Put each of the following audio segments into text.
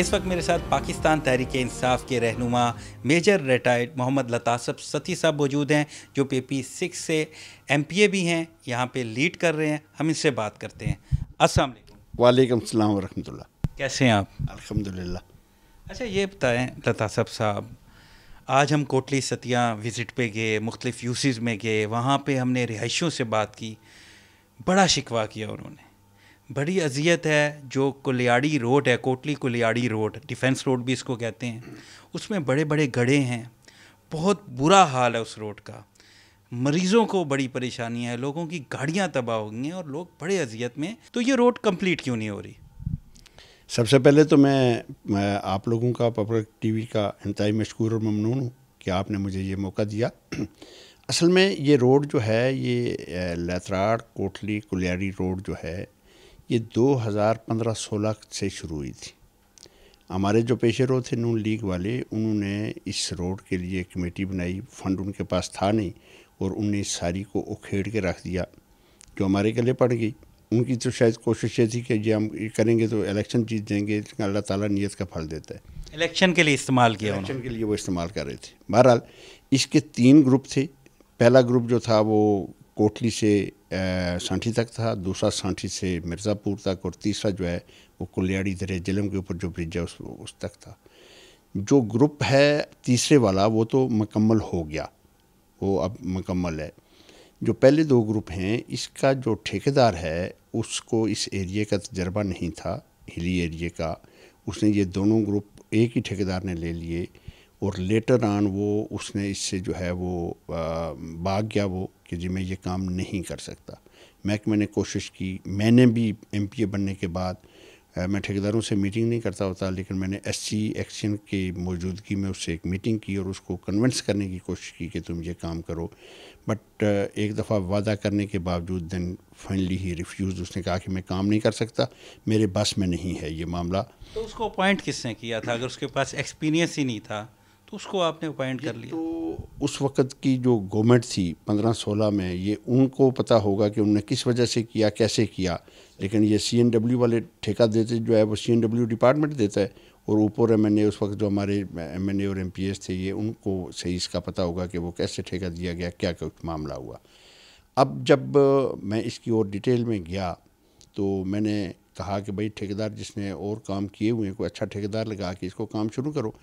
इस वक्त मेरे साथ पाकिस्तान तहरीक इंसाफ के रहनुमा मेजर रिटायर्ड मोहम्मद लतासब सती साहब मौजूद हैं जो पी पी सिक्स से एम पी ए भी हैं यहाँ पे लीड कर रहे हैं हम इनसे बात करते हैं अस्सलाम वालेकुम अस्सलाम वरहमतुल्लाह कैसे हैं आप अल्हम्दुलिल्लाह अच्छा ये बताएं लतासब साहब आज हम कोटली सतिया विज़िट पे गए मुख्तलिफ़ यूसीज़ में गए वहाँ पर हमने रिहाइशों से बात की बड़ा शिकवा किया उन्होंने बड़ी अजियत है जो कुलियाड़ी रोड है Kotli Kuliari road defence road भी इसको कहते हैं उसमें बड़े बड़े गड़े हैं बहुत बुरा हाल है उस रोड का मरीज़ों को बड़ी परेशानी है लोगों की गाड़ियाँ तबाह हो गई हैं और लोग बड़े अजियत में तो ये रोड कंप्लीट क्यों नहीं हो रही सबसे पहले तो मैं, मैं आप लोगों का पब्लिक टीवी का इंतई मशहूर और ममनून हूँ कि आपने मुझे ये मौका दिया असल में ये रोड जो है ये लतराड़ कोटली कुलियारी रोड जो है ये 2015-16 से शुरू हुई थी हमारे जो रो थे नून लीग वाले उन्होंने इस रोड के लिए कमेटी बनाई फंड उनके पास था नहीं और उनने इस सारी को उखेड़ के रख दिया जो हमारे गले पड़ गई उनकी तो शायद कोशिश ये थी कि ये हम करेंगे तो इलेक्शन जीत देंगे तो अल्लाह ताला नियत का फल देता है इलेक्शन के लिए इस्तेमाल किया इलेक्शन के लिए वो इस्तेमाल कर रहे थे बहरहाल इसके तीन ग्रुप थे पहला ग्रुप जो था वो कोटली से सांठी तक था दूसरा सांठी से मिर्ज़ापुर तक और तीसरा जो है वो कुल्याड़ी दरिया जिलम के ऊपर जो ब्रिज है उस उस तक था जो ग्रुप है तीसरे वाला वो तो मकम्मल हो गया वो अब मकम्मल है जो पहले दो ग्रुप हैं इसका जो ठेकेदार है उसको इस एरिए का तजर्बा नहीं था हिली एरिए का उसने ये दोनों ग्रुप एक ही ठेकेदार ने ले लिए और लेटर आन वो उसने इससे जो है वो भाग गया वो कि जी मैं ये काम नहीं कर सकता महकमे ने कोशिश की मैंने भी एम पी ए बनने के बाद मैं ठेकेदारों से मीटिंग नहीं करता होता लेकिन मैंने एस सी एक्शन के मौजूदगी में उससे एक मीटिंग की और उसको कन्वेंस करने की कोशिश की कि तुम ये काम करो बट एक दफ़ा वादा करने के बावजूद दिन फाइनली ही रिफ्यूज़ उसने कहा कि मैं काम नहीं कर सकता मेरे बस में नहीं है ये मामला तो उसको अपॉइंट किसने किया था अगर उसके पास एक्सपीरियंस ही नहीं था तो उसको आपने अपॉइंट कर लिया तो उस वक्त की जो गवर्नमेंट थी पंद्रह सोलह में ये उनको पता होगा कि उनने किस वजह से किया कैसे किया लेकिन ये सी एन डब्ल्यू वाले ठेका देते जो है वो सी एन डब्ल्यू डिपार्टमेंट देता है और ऊपर एम एन ए उस वक्त जो हमारे एम एन ए और एम पी एस थे ये उनको सही इसका पता होगा कि वो कैसे ठेका दिया गया क्या क्या मामला हुआ अब जब मैं इसकी और डिटेल में गया तो मैंने कहा कि भाई ठेकेदार जिसने और काम किए हुए हैं कोई अच्छा ठेकेदार लगा कि इसको काम शुरू करो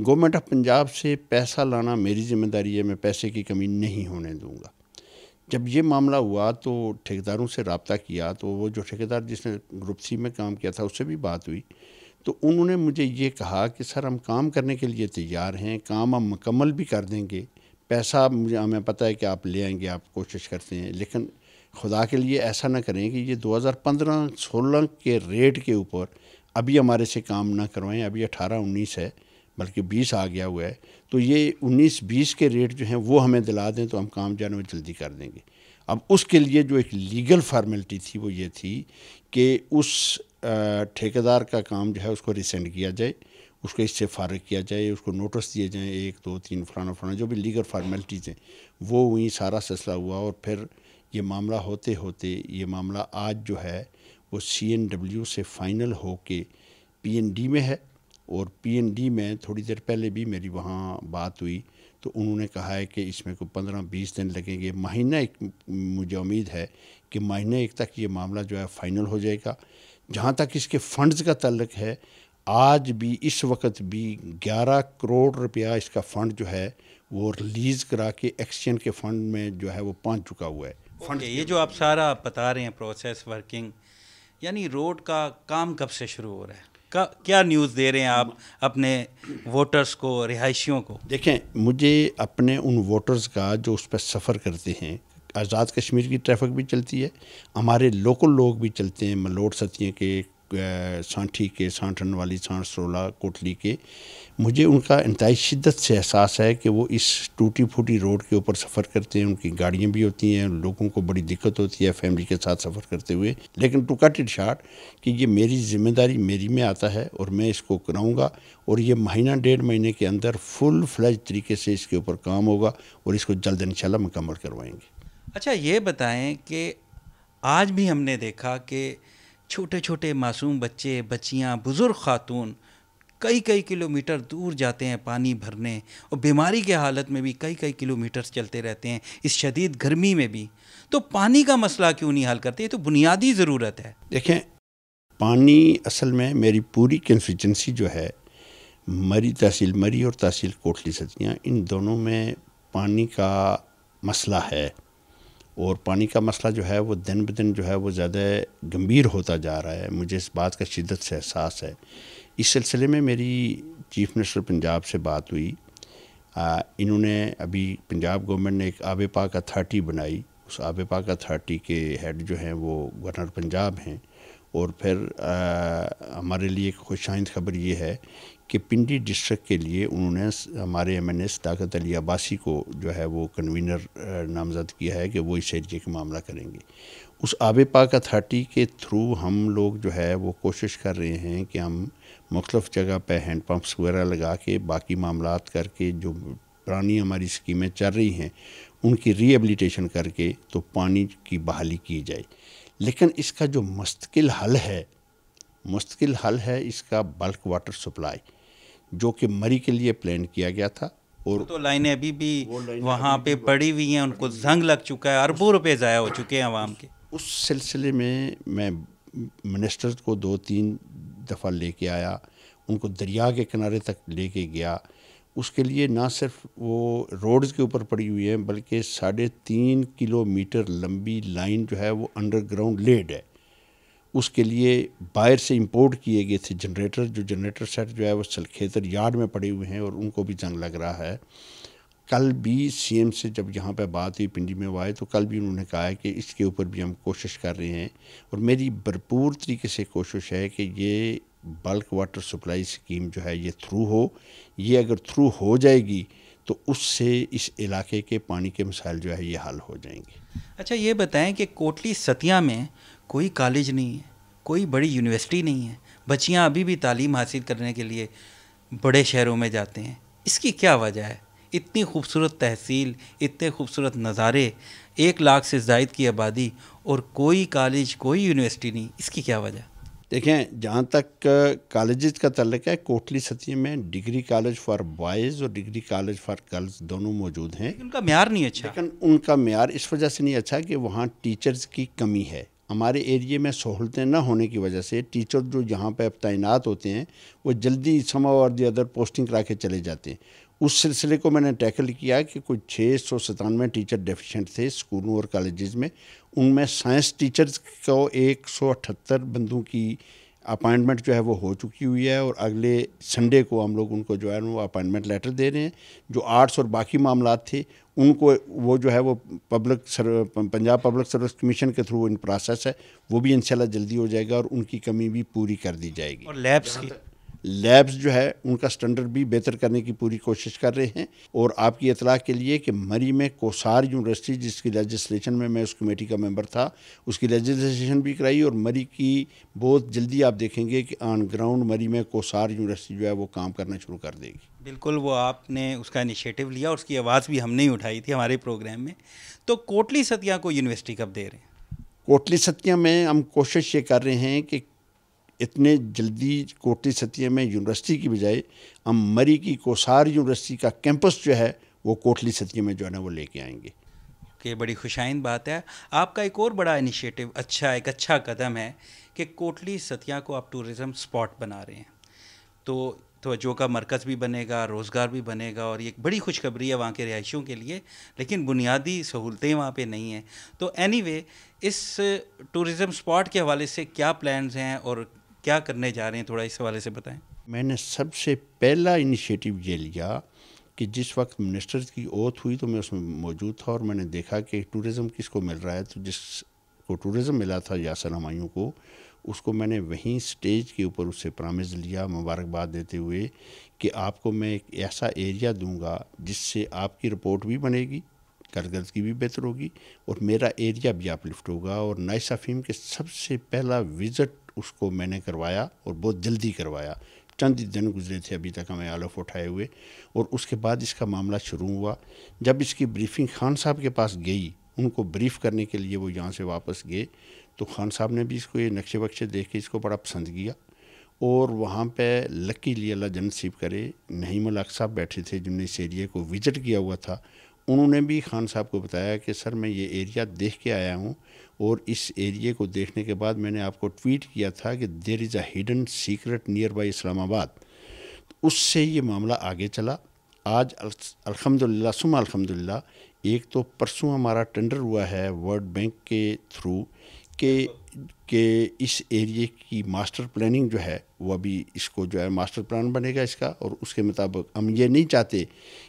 गवर्नमेंट ऑफ पंजाब से पैसा लाना मेरी जिम्मेदारी है मैं पैसे की कमी नहीं होने दूंगा जब ये मामला हुआ तो ठेकेदारों से रबता किया तो वो जो ठेकेदार जिसने ग्रुप सी में काम किया था उससे भी बात हुई तो उन्होंने मुझे ये कहा कि सर हम काम करने के लिए तैयार हैं काम हम मुकम्मल भी कर देंगे पैसा मुझे हमें पता है कि आप ले आएंगे आप कोशिश करते हैं लेकिन खुदा के लिए ऐसा ना करें कि ये 2015-16 के रेट के ऊपर अभी हमारे से काम ना करवाएं अभी 18-19 है बल्कि बीस आ गया हुआ है तो ये उन्नीस बीस के रेट जो हैं वो हमें दिला दें तो हम काम जाने में जल्दी कर देंगे अब उसके लिए जो एक लीगल फार्मेलिटी थी वो ये थी कि उस ठेकेदार का काम जो है उसको रिसेंड किया जाए उसको इससे फारग किया जाए उसको नोटिस दिए जाएँ एक दो तीन फलाना फलाना जो भी लीगल फार्मेलिटीज़ हैं वो वहीं सारा सिलसिला हुआ और फिर ये मामला होते होते ये मामला आज जो है वो सी एन डब्ल्यू से फ़ाइनल हो के पी एन डी में है और पीएनडी में थोड़ी देर पहले भी मेरी वहाँ बात हुई तो उन्होंने कहा है कि इसमें को पंद्रह बीस दिन लगेंगे महीना एक मुझे उम्मीद है कि महीने एक तक ये मामला जो है फाइनल हो जाएगा जहाँ तक इसके फंड्स का तल्लक है आज भी इस वक्त भी 11 करोड़ रुपया इसका फ़ंड जो है वो रिलीज़ करा के एक्सचेंज के फ़ंड में जो है वो पहुँच चुका हुआ है फंड ये जो आप सारा बता रहे हैं प्रोसेस वर्किंग यानी रोड का काम कब से शुरू हो रहा है का क्या न्यूज़ दे रहे हैं आप अपने वोटर्स को रिहायशियों को देखें मुझे अपने उन वोटर्स का जो उस पर सफ़र करते हैं आज़ाद कश्मीर की ट्रैफिक भी चलती है हमारे लोकल लोग भी चलते हैं मलोट सतियों के सांठी के सांठन वाली सांठ सोला कोटली के मुझे उनका इंतई शिद्दत से एहसास है कि वो इस टूटी फूटी रोड के ऊपर सफ़र करते हैं उनकी गाड़ियाँ भी होती हैं लोगों को बड़ी दिक्कत होती है फैमिली के साथ सफ़र करते हुए लेकिन टू कट इट शार्ट कि ये मेरी जिम्मेदारी मेरी में आता है और मैं इसको कराऊँगा और ये महीना डेढ़ महीने के अंदर फुल फ्लैज तरीके से इसके ऊपर काम होगा और इसको जल्द इन मुकम्मल करवाएँगे अच्छा ये बताएँ कि आज भी हमने देखा कि छोटे छोटे मासूम बच्चे बच्चियाँ बुज़ुर्ग खातून कई कई किलोमीटर दूर जाते हैं पानी भरने और बीमारी के हालत में भी कई कई किलोमीटर चलते रहते हैं इस शदीद गर्मी में भी तो पानी का मसला क्यों नहीं हल करते ये तो बुनियादी ज़रूरत है देखें पानी असल में मेरी पूरी कंस्टिटेंसी जो है मरी तहसील मरी और तहसील कोटली सतियाँ इन दोनों में पानी का मसला है और पानी का मसला जो है वो दिन ब दिन जो है वो ज़्यादा गंभीर होता जा रहा है मुझे इस बात का शिदत से एहसास है इस सिलसिले में मेरी चीफ मिनिस्टर पंजाब से बात हुई इन्होंने अभी पंजाब गवर्नमेंट ने एक आब पाक अथार्टी बनाई उस आब पाक अथार्टी के हेड जो हैं वो गवर्नर पंजाब हैं और फिर आ, हमारे लिए खुशाइंद खबर ये है कि पिंडी डिस्ट्रिक्ट के लिए उन्होंने हमारे एम एन एस ताकत अली अब्बासी को जो है वो कन्वीनर नामजद किया है कि वो इस एरिए का मामला करेंगे उस आब पाक अथार्टी के थ्रू हम लोग जो है वो कोशिश कर रहे हैं कि हम मुख्तफ़ जगह पर हैंडपम्प्स वगैरह लगा के बाकी मामला करके जो पुरानी हमारी स्कीमें चल रही हैं उनकी रिहेबलीटेशन करके तो पानी की बहाली की जाए लेकिन इसका जो मुस्तकिल हल है मुस्तकिल हल है इसका बल्क वाटर सप्लाई जो कि मरी के लिए प्लान किया गया था और तो लाइनें अभी भी वहाँ पे पड़ी हुई हैं उनको जंग लग चुका है अरबों रुपए ज़ाया हो चुके हैं आवाम के उस सिलसिले में मैं मिनिस्टर को दो तीन दफ़ा लेके आया उनको दरिया के किनारे तक लेके गया उसके लिए ना सिर्फ वो रोड्स के ऊपर पड़ी हुई है बल्कि साढ़े तीन किलोमीटर लंबी लाइन जो है वो अंडरग्राउंड लेड है उसके लिए बाहर से इंपोर्ट किए गए थे जनरेटर जो जनरेटर सेट जो है वो सलखेतर यार्ड में पड़े हुए हैं और उनको भी जंग लग रहा है कल भी सीएम से जब यहाँ पर बात हुई पिंडी में वो आए तो कल भी उन्होंने कहा है कि इसके ऊपर भी हम कोशिश कर रहे हैं और मेरी भरपूर तरीके से कोशिश है कि ये बल्क वाटर सप्लाई स्कीम जो है ये थ्रू हो ये अगर थ्रू हो जाएगी तो उससे इस इलाके के पानी के मसाइल जो है ये हल हो जाएंगे अच्छा ये बताएं कि कोटली सतिया में कोई कॉलेज नहीं है कोई बड़ी यूनिवर्सिटी नहीं है बच्चियाँ अभी भी तालीम हासिल करने के लिए बड़े शहरों में जाते हैं इसकी क्या वजह है इतनी खूबसूरत तहसील इतने खूबसूरत नज़ारे एक लाख से जायद की आबादी और कोई कॉलेज कोई यूनिवर्सिटी नहीं इसकी क्या वजह देखें जहाँ तक कॉलेज का तल्लक है कोटली सती में डिग्री कॉलेज फॉर बॉयज़ और डिग्री कॉलेज फॉर गर्ल्स दोनों मौजूद हैं उनका मैार नहीं अच्छा लेकिन उनका मैार इस वजह से नहीं अच्छा कि वहाँ टीचर्स की कमी है हमारे एरिए में सहूलतें ना होने की वजह से टीचर जो यहाँ पर अब तैनात होते हैं वो जल्दी समा और दी अदर पोस्टिंग करा के चले जाते हैं उस सिलसिले को मैंने टैकल किया कि कुछ छः सौ सतानवे टीचर डेफिशेंट थे स्कूलों और कॉलेजेस में उनमें साइंस टीचर्स को एक सौ अठहत्तर बंदों की अपॉइंटमेंट जो है वो हो चुकी हुई है और अगले संडे को हम लोग उनको जो है वो अपॉइंटमेंट लेटर दे रहे हैं जो आर्ट्स और बाकी मामला थे उनको वो जो है वो public Punjab public service commission के थ्रू इन प्रोसेस है वो भी इंशाल्लाह जल्दी हो जाएगा और उनकी कमी भी पूरी कर दी जाएगी और लैब्स की लैब्स जो है उनका स्टैंडर्ड भी बेहतर करने की पूरी कोशिश कर रहे हैं और आपकी इतला के लिए कि मरी में कोसार यूनिवर्सिटी जिसकी लेजिस्लेशन में मैं उस कमेटी का मेंबर था उसकी लेजिस्लेशन भी कराई और मरी की बहुत जल्दी आप देखेंगे कि ऑन ग्राउंड मरी में कोसार यूनिवर्सिटी जो है वो काम करना शुरू कर देगी बिल्कुल वो आपने उसका इनिशिएटिव लिया और उसकी आवाज़ भी हमने ही उठाई थी हमारे प्रोग्राम में तो कोटली सतिया को यूनिवर्सिटी कब दे रहे हैं कोटली सतिया में हम कोशिश ये कर रहे हैं कि इतने जल्दी कोटली सतिया में यूनिवर्सिटी की बजाय हम मरी की कोसार यूनिवर्सिटी का कैंपस जो है वो कोटली सतिये में जो है ना वो लेके आएंगे कि बड़ी खुशाइन बात है आपका एक और बड़ा इनिशिएटिव अच्छा एक अच्छा कदम है कि कोटली सतिया को आप टूरिज़म स्पॉट बना रहे हैं तो तोजो का मरकज़ भी बनेगा रोज़गार भी बनेगा और ये एक बड़ी खुशखबरी है वहाँ के रिहायशियों के लिए लेकिन बुनियादी सहूलतें वहाँ पे नहीं हैं तो एनीवे anyway, इस टूरिज़म स्पॉट के हवाले से क्या प्लान्स हैं और क्या करने जा रहे हैं थोड़ा इस हवाले से बताएं मैंने सबसे पहला इनिशिएटिव ये लिया कि जिस वक्त मिनिस्टर की ओथ हुई तो मैं उसमें मौजूद था और मैंने देखा कि टूरिज़म किसको मिल रहा है तो जिसको टूरिज़म मिला था यासर हमायों को उसको मैंने वहीं स्टेज के ऊपर उससे प्रामिज़ लिया मुबारकबाद देते हुए कि आपको मैं एक ऐसा एरिया दूंगा जिससे आपकी रिपोर्ट भी बनेगी कारदर्दगी भी बेहतर होगी और मेरा एरिया भी अपलिफ्ट होगा और नाइसा फीम के सबसे पहला विज़िट उसको मैंने करवाया और बहुत जल्दी करवाया चंद दिन गुजरे थे अभी तक हमें आलोफ उठाए हुए और उसके बाद इसका मामला शुरू हुआ जब इसकी ब्रीफिंग खान साहब के पास गई उनको ब्रीफ करने के लिए वो यहाँ से वापस गए तो खान साहब ने भी इसको ये नक्शे बक्शे देख के इसको बड़ा पसंद किया और वहाँ पे लकी लिए अल्लाह करे नहीम अलाक साहब बैठे थे जिनने इस एरिए को विज़िट किया हुआ था उन्होंने भी खान साहब को बताया कि सर मैं ये एरिया देख के आया हूँ और इस एरिए को देखने के बाद मैंने आपको ट्वीट किया था कि there is a hidden secret nearby Islamabad तो उससे ये मामला आगे चला आज अलहमदिल्ला सुमा अलहमदिल्ला एक तो परसों हमारा टेंडर हुआ है वर्ल्ड बैंक के थ्रू के के इस एरिए की मास्टर प्लानिंग जो है वो अभी इसको जो है मास्टर प्लान बनेगा इसका और उसके मुताबिक हम ये नहीं चाहते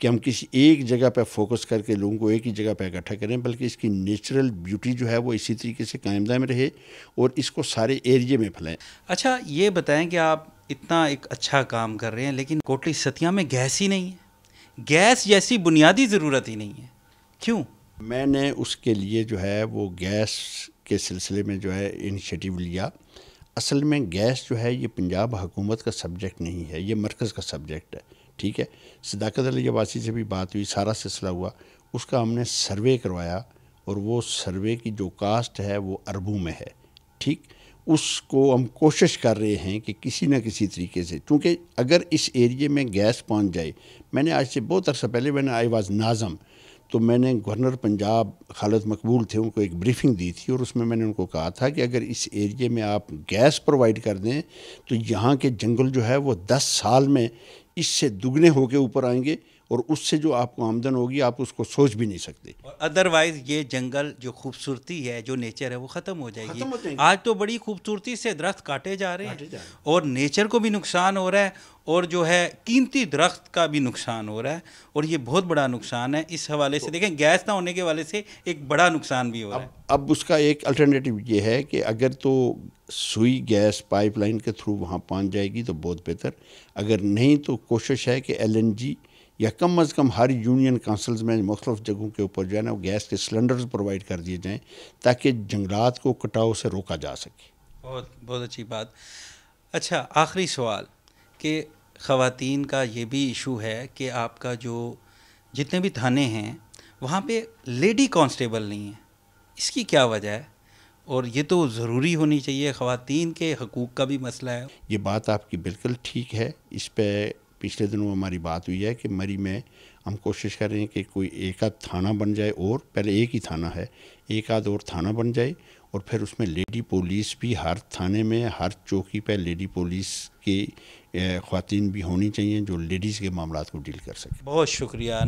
कि हम किसी एक जगह पर फोकस करके लोगों को एक ही जगह पर इकट्ठा करें बल्कि इसकी नेचुरल ब्यूटी जो है वो इसी तरीके से कायमदा में रहे और इसको सारे एरिए में फैलाएँ अच्छा ये बताएँ कि आप इतना एक अच्छा काम कर रहे हैं लेकिन कोटली सतिया में गैस ही नहीं है गैस जैसी बुनियादी ज़रूरत ही नहीं है क्यों मैंने उसके लिए जो है वो गैस के सिलसिले में जो है इनिशिएटिव लिया असल में गैस जो है ये पंजाब हुकूमत का सब्जेक्ट नहीं है ये मरकज़ का सब्जेक्ट है ठीक है सदाकत अली अबासी से भी बात हुई सारा सिलसिला हुआ उसका हमने सर्वे करवाया और वो सर्वे की जो कास्ट है वो अरबों में है ठीक उसको हम कोशिश कर रहे हैं कि किसी न किसी तरीके से क्योंकि अगर इस एरिए में गैस पहुंच जाए मैंने आज से बहुत अरसा पहले मैंने आई वाज नाज़म तो मैंने गवर्नर पंजाब खालद मकबूल थे उनको एक ब्रीफिंग दी थी और उसमें मैंने उनको कहा था कि अगर इस एरिए में आप गैस प्रोवाइड कर दें तो यहाँ के जंगल जो है वो दस साल में इससे दुगने होकर ऊपर आएंगे और उससे जो आपको आमदन होगी आप उसको सोच भी नहीं सकते अदरवाइज ये जंगल जो खूबसूरती है जो नेचर है वो ख़त्म हो जाएगी खत्म हो आज तो बड़ी खूबसूरती से दरख्त काटे जा रहे हैं और नेचर को भी नुकसान हो रहा है और जो है कीमती दरख्त का भी नुकसान हो रहा है और ये बहुत बड़ा नुकसान है इस हवाले से तो देखें गैस ना होने के वाले से एक बड़ा नुकसान भी हो रहा है अब उसका एक अल्टरनेटिव ये है कि अगर तो सुई गैस पाइपलाइन के थ्रू वहाँ पहुँच जाएगी तो बहुत बेहतर अगर नहीं तो कोशिश है कि एलएनजी या कम अज़ कम हर यूनियन काउंसिल्स में मुख्तफ जगहों के ऊपर जो है ना वो गैस के सिलेंडर्स प्रोवाइड कर दिए जाएँ ताकि जंगलात को कटाव से रोका जा सके बहुत बहुत अच्छी बात अच्छा आखिरी सवाल कि ख़वान का ये भी इशू है कि आपका जो जितने भी थाने हैं वहाँ पे लेडी कांस्टेबल नहीं है इसकी क्या वजह है और ये तो ज़रूरी होनी चाहिए ख़वान के हकूक़ का भी मसला है ये बात आपकी बिल्कुल ठीक है इस पर पिछले दिनों हमारी बात हुई है कि मरी में हम कोशिश कर रहे हैं कि कोई एक आध थाना बन जाए और पहले एक ही थाना है एक आध और थाना बन जाए और फिर उसमें लेडी पुलिस भी हर थाने में हर चौकी पर लेडी पुलिस की खातन भी होनी चाहिए जो लेडीज़ के मामला को डील कर सकें बहुत शुक्रिया